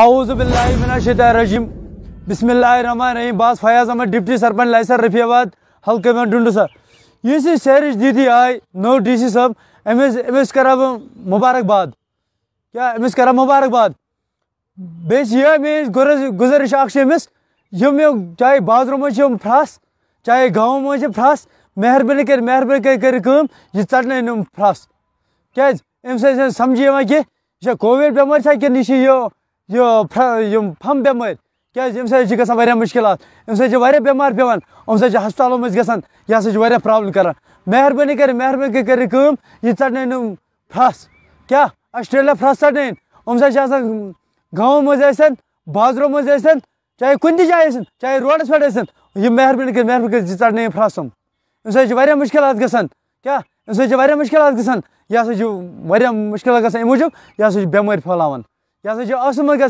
आउज़बिल्लाशरजीम बसमिल्लाम बस फयाज अहमद डिप्टी सरपंच लाइसर रफियाबाद हल्के में डुंडू सर इस शहर दीदी आई नो डी सी सब अमिस अमिस कर मुबारकबाद क्या अमिस कर मुबारकबाद बेस ये मेज गुजारिश अमिस यम चाहे बाजरों मम फ्रस चाहे गाँव मे फ्रस महरबानी कर महरबानी कर यह चटन फ्रस क्या अमि समझी कह कोविड बेमारी कि यह हम बेम क्या सा मुश्किल अमे बेमार पे अमे हस्पतालों मज ग यह सा प्रॉब्लम कर महरबानी कर महरबानी कर चटन फ्रस क्या आस्ट्रेलिया फ्रस चटन अमे गाँव मजन बाजरों मजन चाहे कुन तह चाहे रोडस पे महरबानी कर महरबानी कर चटन फ्रस अमे मुश्किल ग क्या अमे मुश्किल ग यह मुश्किल ग मूजूब यह बमार फैलान 要是叫二十万，给